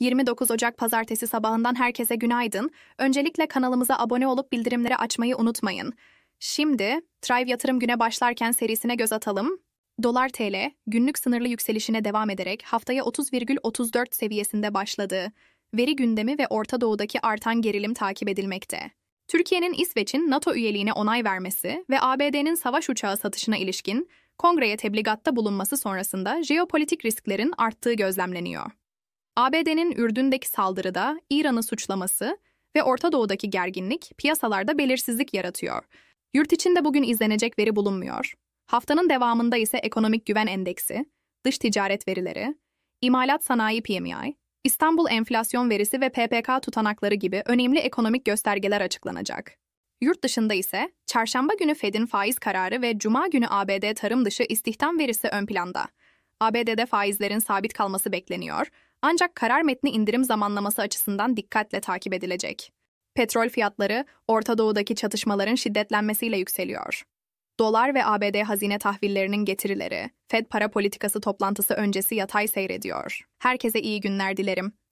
29 Ocak Pazartesi sabahından herkese günaydın. Öncelikle kanalımıza abone olup bildirimleri açmayı unutmayın. Şimdi Thrive Yatırım Güne başlarken serisine göz atalım. Dolar TL günlük sınırlı yükselişine devam ederek haftaya 30,34 seviyesinde başladı. Veri gündemi ve Orta Doğu'daki artan gerilim takip edilmekte. Türkiye'nin İsveç'in NATO üyeliğine onay vermesi ve ABD'nin savaş uçağı satışına ilişkin kongreye tebligatta bulunması sonrasında jeopolitik risklerin arttığı gözlemleniyor. ABD'nin Ürdün'deki saldırıda İran'ı suçlaması ve Orta Doğu'daki gerginlik piyasalarda belirsizlik yaratıyor. Yurt içinde bugün izlenecek veri bulunmuyor. Haftanın devamında ise ekonomik güven endeksi, dış ticaret verileri, imalat sanayi PMI, İstanbul enflasyon verisi ve PPK tutanakları gibi önemli ekonomik göstergeler açıklanacak. Yurt dışında ise çarşamba günü Fed'in faiz kararı ve cuma günü ABD tarım dışı istihdam verisi ön planda. ABD'de faizlerin sabit kalması bekleniyor ancak karar metni indirim zamanlaması açısından dikkatle takip edilecek. Petrol fiyatları Orta Doğu'daki çatışmaların şiddetlenmesiyle yükseliyor. Dolar ve ABD hazine tahvillerinin getirileri, Fed para politikası toplantısı öncesi yatay seyrediyor. Herkese iyi günler dilerim.